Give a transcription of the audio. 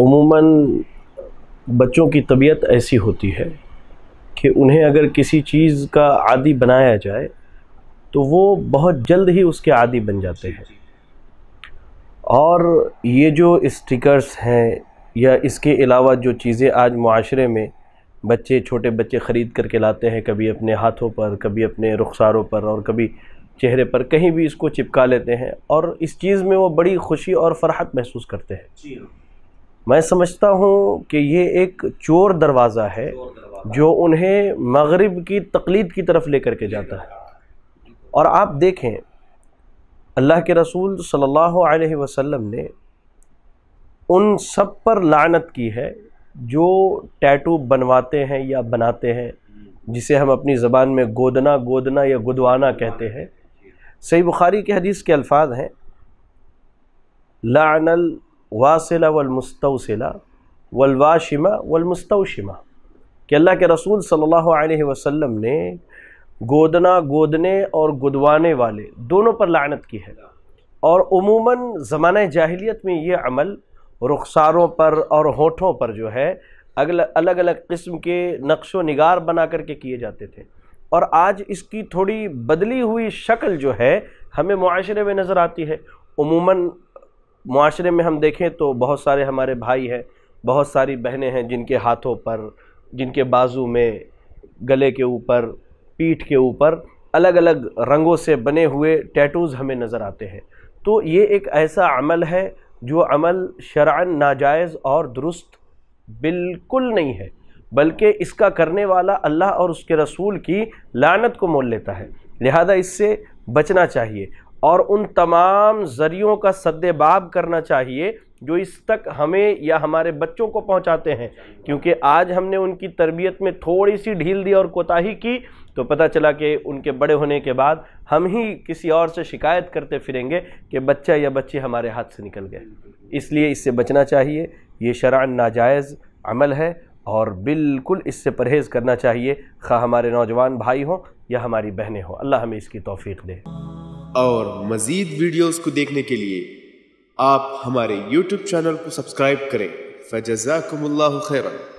उमूमन बच्चों की तबीयत ऐसी होती है कि उन्हें अगर किसी चीज़ का आदि बनाया जाए तो वो बहुत जल्द ही उसके आदि बन जाते हैं और ये जो स्टिकर्स हैं या इसके अलावा जो चीज़ें आज माशरे में बच्चे छोटे बच्चे ख़रीद करके लाते हैं कभी अपने हाथों पर कभी अपने रुखसारों पर और कभी चेहरे पर कहीं भी इसको चिपका लेते हैं और इस चीज़ में वो बड़ी खुशी और फरहत महसूस करते हैं हाँ। मैं समझता हूँ कि ये एक चोर दरवाज़ा है जो उन्हें मगरब की तकलीद की तरफ लेकर के जाता है और आप देखें अल्लाह के रसूल सल्लल्लाहु अलैहि वसल्लम ने उन सब पर लानत की है जो टैटू बनवाते हैं या बनाते हैं जिसे हम अपनी ज़बान में गोदना गोदना या गुदवाना कहते हैं सही बुखारी के हदीस के अल्फाज हैं लानल वासिला वलमस्तौसिला वलवाशिमा वलमस्तौशिमा कि अल्लाह के रसूल सल्लल्लाहु अलैहि वसल्लम ने गोदना गोदने और गुदवाने वाले दोनों पर लानत की है और उमूमन ज़माने जाहिलियत में ये अमल रुखसारों पर और होठों पर जो है अगल अलग अलग किस्म के नक्श निगार बना करके किए जाते थे और आज इसकी थोड़ी बदली हुई शक्ल जो है हमें माशरे में नज़र आती है उमूमन माशरे में हम देखें तो बहुत सारे हमारे भाई हैं बहुत सारी बहनें हैं जिनके हाथों पर जिनके बाजू में गले के ऊपर पीठ के ऊपर अलग अलग रंगों से बने हुए टैटूज़ हमें नज़र आते हैं तो ये एक ऐसा अमल है जो अमल शरान नाजायज़ और दुरुस्त बिल्कुल नहीं है बल्कि इसका करने वाला अल्लाह और उसके रसूल की लानत को मोल लेता है लिहाजा इससे बचना चाहिए और उन तमाम ज़रियों का सद्देबाब करना चाहिए जो इस तक हमें या हमारे बच्चों को पहुंचाते हैं क्योंकि आज हमने उनकी तरबियत में थोड़ी सी ढील दी और कोताही की तो पता चला कि उनके बड़े होने के बाद हम ही किसी और से शिकायत करते फिरेंगे कि बच्चा या बच्ची हमारे हाथ से निकल गए इसलिए इससे बचना चाहिए ये शरा नाजायज़ अमल है और बिल्कुल इससे परहेज़ करना चाहिए खा हमारे नौजवान भाई हों या हमारी बहनें हों अल्लाह हमें इसकी तोफ़ी दे और मज़ीद वीडियोस को देखने के लिए आप हमारे यूट्यूब चैनल को सब्सक्राइब करें फजाकुम्ला खैरा